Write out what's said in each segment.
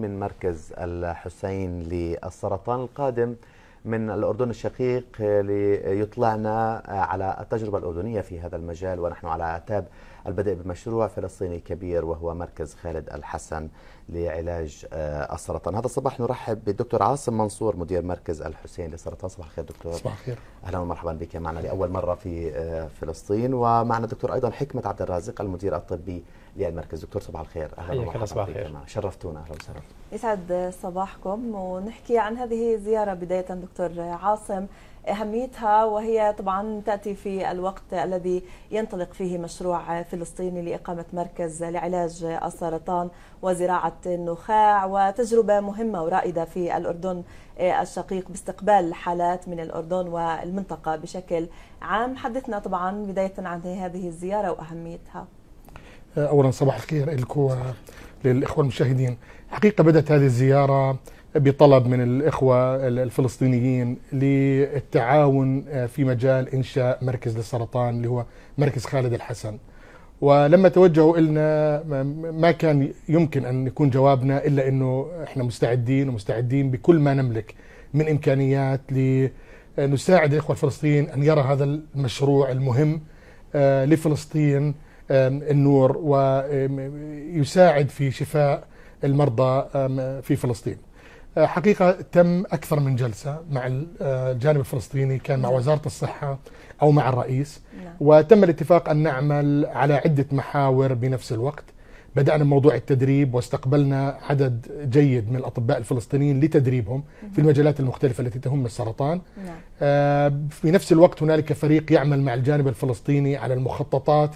من مركز الحسين للسرطان القادم من الأردن الشقيق ليطلعنا على التجربة الأردنية في هذا المجال ونحن على اعتاب البدء بمشروع فلسطيني كبير وهو مركز خالد الحسن لعلاج السرطان آه، هذا الصباح نرحب بالدكتور عاصم منصور مدير مركز الحسين للسرطان صباح الخير دكتور صباح الخير اهلا ومرحبا بك معنا لاول مره في آه، فلسطين ومعنا دكتور ايضا حكمه عبد الرازق المدير الطبي للمركز دكتور صباح الخير اهلا ومرحبا صباح الخير شرفتونا اهلا وسهلا يسعد صباحكم ونحكي عن هذه الزياره بدايه دكتور عاصم اهميتها وهي طبعا تاتي في الوقت الذي ينطلق فيه مشروع فلسطيني لاقامه مركز لعلاج السرطان وزراعه النخاع وتجربه مهمه ورائده في الاردن الشقيق باستقبال حالات من الاردن والمنطقه بشكل عام حدثنا طبعا بدايه عن هذه الزياره واهميتها اولا صباح الخير لكم وللاخوه المشاهدين حقيقه بدات هذه الزياره بطلب من الإخوة الفلسطينيين للتعاون آه، في مجال إنشاء مركز للسرطان اللي هو مركز خالد الحسن ولما توجهوا إلنا ما كان يمكن أن يكون جوابنا إلا أنه إحنا مستعدين ومستعدين بكل ما نملك من إمكانيات لنساعد آه، الإخوة الفلسطينيين أن يرى هذا المشروع المهم آه، لفلسطين النور ويساعد في شفاء المرضى في فلسطين حقيقة تم أكثر من جلسة مع آه، الجانب الفلسطيني كان مع نعم. وزارة الصحة أو مع الرئيس نعم. وتم الاتفاق أن نعمل على عدة محاور بنفس الوقت بدأنا بموضوع التدريب واستقبلنا عدد جيد من الأطباء الفلسطينيين لتدريبهم في نعم. المجالات المختلفة التي تهم السرطان آه، في نفس الوقت هنالك فريق يعمل مع الجانب الفلسطيني على المخططات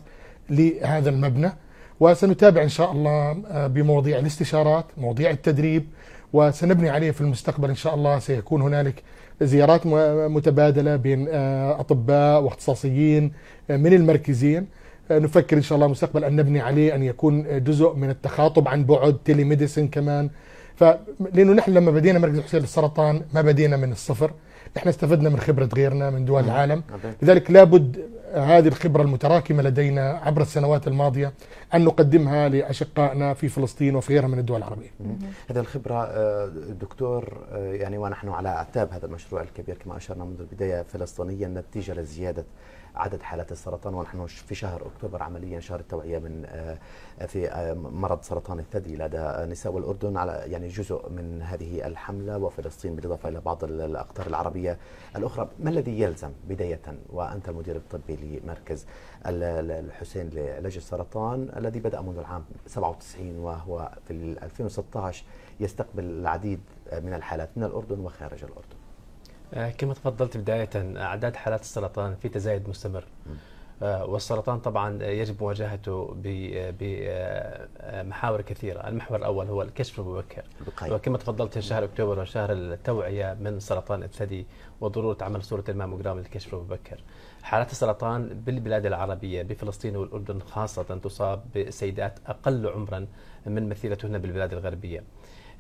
لهذا المبنى وسنتابع إن شاء الله آه، بمواضيع الاستشارات مواضيع التدريب وسنبني عليه في المستقبل إن شاء الله سيكون هنالك زيارات متبادلة بين آه، أطباء واختصاصيين آه، من المركزين آه، نفكر إن شاء الله مستقبل أن نبني عليه أن يكون جزء من التخاطب عن بعد تيلي ميديسن كمان فلأنه نحن لما بدينا مركز حسين للسرطان ما بدينا من الصفر احنا استفدنا من خبرة غيرنا من دول نعم. العالم نعم. لذلك لابد هذه الخبرة المتراكمة لدينا عبر السنوات الماضية أن نقدمها لأشقائنا في فلسطين وفي غيرها من الدول العربية هذا الخبرة آه، دكتور آه، يعني ونحن على أعتاب هذا المشروع الكبير كما أشرنا منذ البداية فلسطينيا نتيجة لزيادة عدد حالات السرطان ونحن في شهر اكتوبر عمليا شهر التوعيه من آه، في آه، مرض سرطان الثدي لدى نساء والاردن على يعني جزء من هذه الحمله وفلسطين بالاضافه الى بعض الاقطار العربيه الاخرى، ما الذي يلزم بدايه وانت المدير الطبي لمركز الحسين لعلاج السرطان الذي بدا منذ العام 97 وهو في 2016 يستقبل العديد آه، من الحالات من الاردن وخارج الاردن. آه، كما تفضلت بداية أعداد حالات السرطان في تزايد مستمر آه، والسرطان طبعا يجب مواجهته بمحاور آه، كثيرة المحور الأول هو الكشف المبكر وكما تفضلت شهر أكتوبر وشهر التوعية من سرطان الثدي وضرورة عمل صورة الماموجرام للكشف المبكر حالات السرطان بالبلاد العربية بفلسطين والأردن خاصة تصاب بسيدات أقل عمرا من مثيلتهن بالبلاد الغربية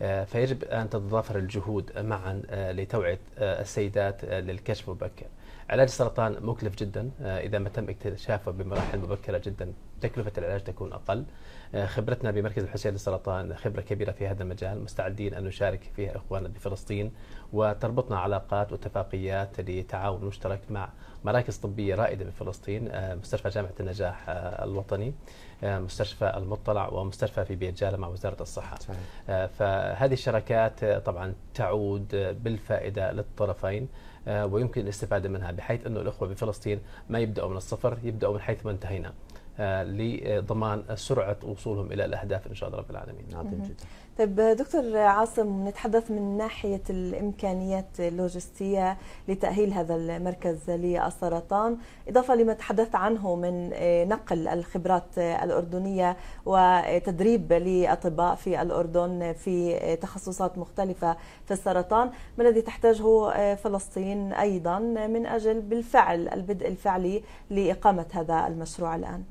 آه، فيجب أن تتضافر الجهود معا آه، لتوعية آه، السيدات للكشف مبكر علاج السرطان مكلف جدا آه، اذا ما تم اكتشافه بمراحل مبكره جدا تكلفه العلاج تكون اقل آه، خبرتنا بمركز الحسين للسرطان خبره كبيره في هذا المجال مستعدين ان نشارك فيها اخواننا بفلسطين وتربطنا علاقات واتفاقيات لتعاون مشترك مع مراكز طبيه رائده بفلسطين آه، مستشفى جامعه النجاح الوطني مستشفى المطلع ومستشفى في بيت جاله مع وزاره الصحه صحيح. فهذه الشراكات طبعا تعود بالفائده للطرفين آه، ويمكن الاستفاده منها بحيث انه الاخوه بفلسطين ما يبداوا من الصفر يبداوا من حيث ما انتهينا آه، لضمان سرعه وصولهم الى الاهداف ان شاء الله رب العالمين. عظيم جدا. طيب دكتور عاصم نتحدث من ناحيه الامكانيات اللوجستيه لتاهيل هذا المركز للسرطان، اضافه لما تحدثت عنه من آه، نقل الخبرات آه، الاردنيه وتدريب لاطباء في الاردن في تخصصات مختلفه في السرطان، ما الذي تحتاجه فلسطين ايضا من اجل بالفعل البدء الفعلي لاقامه هذا المشروع الان؟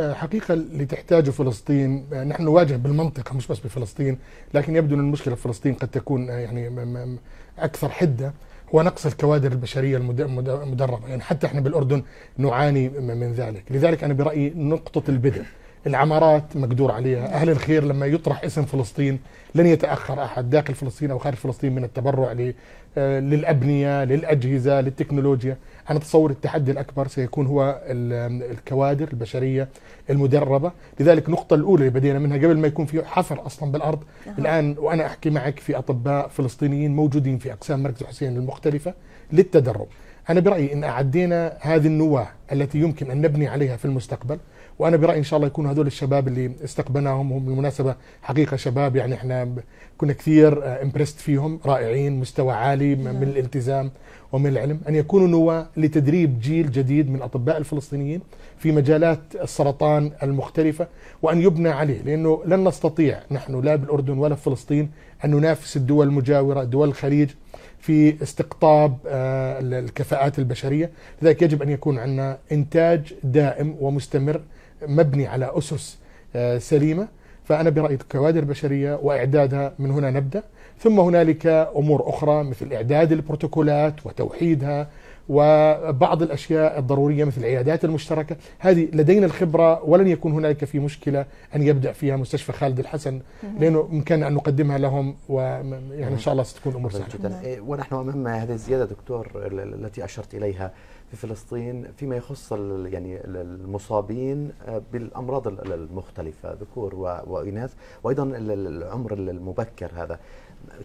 آه، حقيقة اللي تحتاجه فلسطين آه، نحن نواجه بالمنطقة مش بس بفلسطين لكن يبدو أن المشكلة في فلسطين قد تكون آه، يعني أكثر حدة هو نقص الكوادر البشرية المدربة يعني حتى احنا بالأردن نعاني من ذلك لذلك أنا برأيي نقطة البدء العمارات مقدور عليها أهل الخير لما يطرح اسم فلسطين لن يتأخر أحد داخل فلسطين أو خارج فلسطين من التبرع آه، للأبنية للأجهزة للتكنولوجيا أنا أتصور التحدي الأكبر سيكون هو الكوادر البشرية المدربة لذلك النقطة الأولى اللي بدينا منها قبل ما يكون في حفر أصلا بالأرض أه. الآن وأنا أحكي معك في أطباء فلسطينيين موجودين في أقسام مركز حسين المختلفة للتدرب أنا برأيي إن أعدينا هذه النواة التي يمكن أن نبني عليها في المستقبل وانا برايي ان شاء الله يكونوا هذول الشباب اللي استقبلناهم هم بالمناسبه حقيقه شباب يعني احنا كنا كثير امبرست آه، فيهم رائعين مستوى عالي نعم. من الالتزام ومن العلم ان يكونوا نواه لتدريب جيل جديد من الاطباء الفلسطينيين في مجالات السرطان المختلفه وان يبنى عليه لانه لن نستطيع نحن لا بالاردن ولا في فلسطين ان ننافس الدول المجاوره دول الخليج في استقطاب آه، الكفاءات البشريه لذلك يجب ان يكون عندنا انتاج دائم ومستمر مبني على أسس آه، سليمة فأنا برأيي كوادر بشرية وإعدادها من هنا نبدأ ثم هنالك أمور أخرى مثل إعداد البروتوكولات وتوحيدها وبعض الأشياء الضرورية مثل العيادات المشتركة هذه لدينا الخبرة ولن يكون هناك في مشكلة أن يبدأ فيها مستشفى خالد الحسن لأنه بامكاننا أن نقدمها لهم ويعني إن شاء الله ستكون أمور سهلة جدا إيه، ونحن أمام هذه الزيادة دكتور التي أشرت إليها في فلسطين فيما يخص يعني المصابين آه، بالامراض المختلفه ذكور واناث وايضا العمر المبكر هذا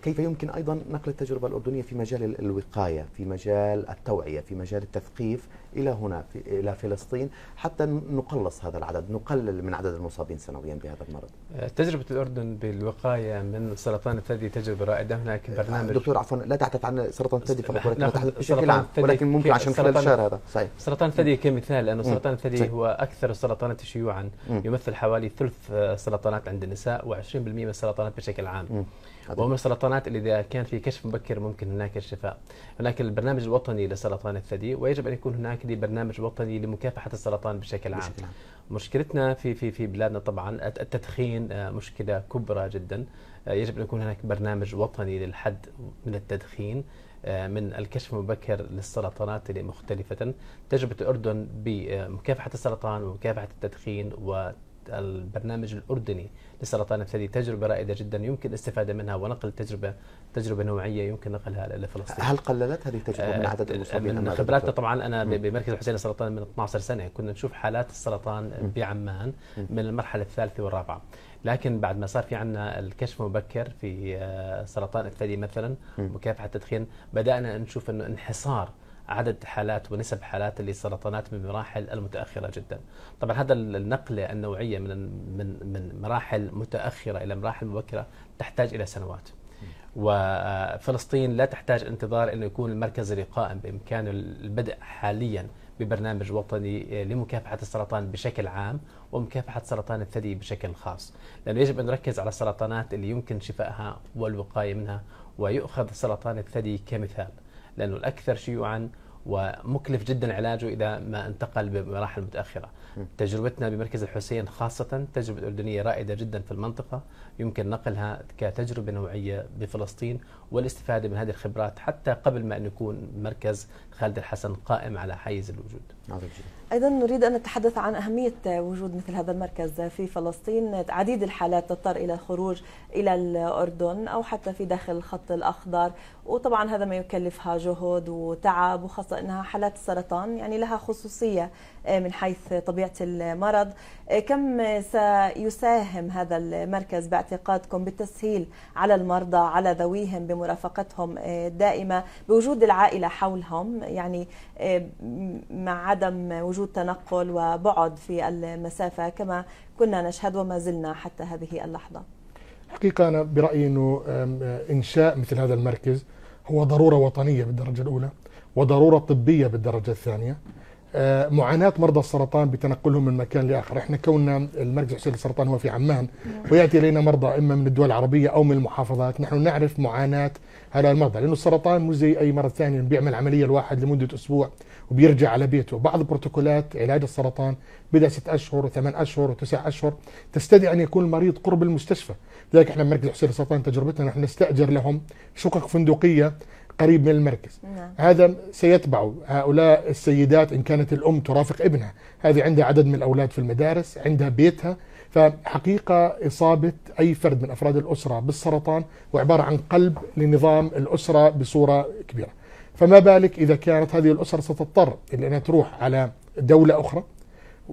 كيف يمكن ايضا نقل التجربه الاردنيه في مجال الوقايه في مجال التوعيه في مجال التثقيف إلى هنا في إلى فلسطين حتى نقلص هذا العدد نقلل من عدد المصابين سنويا بهذا المرض أه، تجربة الأردن بالوقاية من سرطان الثدي تجربة رائدة هناك أه، برنامج دكتور عفوا لا تعتف عن سرطان الثدي فقط ولكن بشكل عام ولكن ممكن عشان خلال الشهر هذا صحيح سرطان الثدي كمثال لأنه سرطان الثدي هو أكثر السرطانات شيوعا يمثل حوالي ثلث السرطانات عند النساء و20% من السرطانات بشكل عام وهم السرطانات اللي إذا كان في كشف مبكر ممكن هناك الشفاء هناك البرنامج الوطني لسرطان الثدي ويجب أن يكون هناك حكي برنامج وطني لمكافحه السرطان بشكل عام بشكل عام مشكلتنا في في في بلادنا طبعا التدخين آه، مشكله كبرى جدا آه، يجب ان يكون هناك برنامج وطني للحد من التدخين آه، من الكشف المبكر للسرطانات مختلفة تجربة الأردن بمكافحة السرطان ومكافحة التدخين و البرنامج الأردني لسرطان الثدي تجربة رائدة جدا يمكن الاستفادة منها ونقل تجربة تجربة نوعية يمكن نقلها إلى فلسطين هل قللت هذه التجربة من آه، عدد آه، المصابين؟ من خبراتنا طبعا أنا بمركز الحسين للسرطان من 12 سنة كنا نشوف حالات السرطان بعمان من المرحلة الثالثة والرابعة لكن بعد ما صار في عندنا الكشف المبكر في آه، سرطان الثدي مثلا مكافحة التدخين بدأنا نشوف أنه انحصار عدد حالات ونسب حالات اللي سرطانات من مراحل المتاخره جدا. طبعا هذا النقله النوعيه من من من مراحل متاخره الى مراحل مبكره تحتاج الى سنوات. وفلسطين لا تحتاج انتظار انه يكون المركز قائم بامكانه البدء حاليا ببرنامج وطني آه، لمكافحه السرطان بشكل عام ومكافحه سرطان الثدي بشكل خاص، لانه يجب ان نركز على السرطانات اللي يمكن شفائها والوقايه منها ويؤخذ سرطان الثدي كمثال. لأنه الأكثر شيوعا ومكلف جدا علاجه إذا ما انتقل بمراحل متأخرة تجربتنا بمركز الحسين خاصة تجربة أردنية رائدة جدا في المنطقة يمكن نقلها كتجربة نوعية بفلسطين والاستفادة من هذه الخبرات حتى قبل ما أن يكون مركز خالد الحسن قائم على حيز الوجود عظيم جدا أيضا نريد أن نتحدث عن أهمية وجود مثل هذا المركز في فلسطين عديد الحالات تضطر إلى الخروج إلى الأردن أو حتى في داخل الخط الأخضر وطبعا هذا ما يكلفها جهد وتعب وخاصة أنها حالات السرطان يعني لها خصوصية من حيث طبيعة المرض كم سيساهم هذا المركز باعتقادكم بالتسهيل على المرضى على ذويهم بمرافقتهم الدائمة بوجود العائلة حولهم يعني مع عدم وجود تنقل وبعد في المسافة كما كنا نشهد وما زلنا حتى هذه اللحظة حقيقة أنا برأيي أنه إنشاء مثل هذا المركز هو ضرورة وطنية بالدرجة الأولى وضرورة طبية بالدرجة الثانية آه، معاناة مرضى السرطان بتنقلهم من مكان لآخر إحنا كوننا المركز الحسين للسرطان هو في عمان نعم. ويأتي إلينا مرضى إما من الدول العربية أو من المحافظات نحن نعرف معاناة هؤلاء المرضى لأنه السرطان مو زي أي مرض ثاني بيعمل عملية الواحد لمدة أسبوع وبيرجع على بيته بعض بروتوكولات علاج السرطان بدأ ست أشهر وثمان أشهر وتسع أشهر تستدعي أن يكون المريض قرب المستشفى لذلك إحنا مركز حسين للسرطان تجربتنا نحن نستأجر لهم شقق فندقية قريب من المركز نعم. هذا سيتبع هؤلاء السيدات إن كانت الأم ترافق ابنها هذه عندها عدد من الأولاد في المدارس عندها بيتها فحقيقة إصابة أي فرد من أفراد الأسرة بالسرطان وعبارة عن قلب لنظام الأسرة بصورة كبيرة فما بالك إذا كانت هذه الأسرة ستضطر إلى أنها تروح على دولة أخرى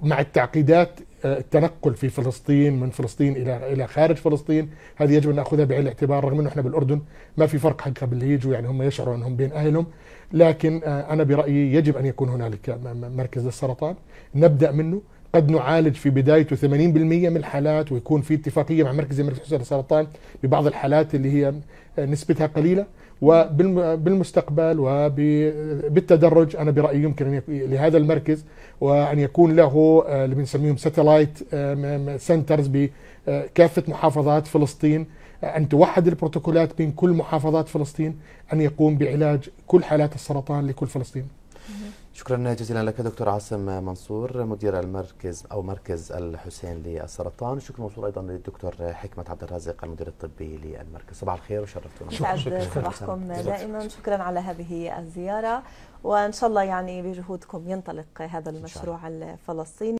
مع التعقيدات آه، التنقل في فلسطين من فلسطين الى الى خارج فلسطين هذه يجب ان ناخذها بعين الاعتبار رغم انه احنا بالاردن ما في فرق حقيقه باللي يجوا يعني هم يشعروا انهم بين اهلهم لكن آه، انا برايي يجب ان يكون هنالك مركز للسرطان نبدا منه قد نعالج في بدايته 80% من الحالات ويكون في اتفاقيه مع مركز الملك حسين للسرطان ببعض الحالات اللي هي نسبتها قليله وبالمستقبل وبالتدرج انا برايي يمكن ان لهذا المركز وان يكون له آه، اللي بنسميهم ساتلايت سنترز بكافه محافظات فلسطين آه، أن توحد البروتوكولات بين كل محافظات فلسطين أن يقوم بعلاج كل حالات السرطان لكل فلسطين شكرا جزيلا لك دكتور عاصم منصور مدير المركز او مركز الحسين للسرطان شكرا موصول ايضا للدكتور حكمه عبد الرازق المدير الطبي للمركز صباح الخير وشرفتونا شكرا, شكرا صباحكم دائما شكرا على هذه الزياره وان شاء الله يعني بجهودكم ينطلق هذا المشروع الفلسطيني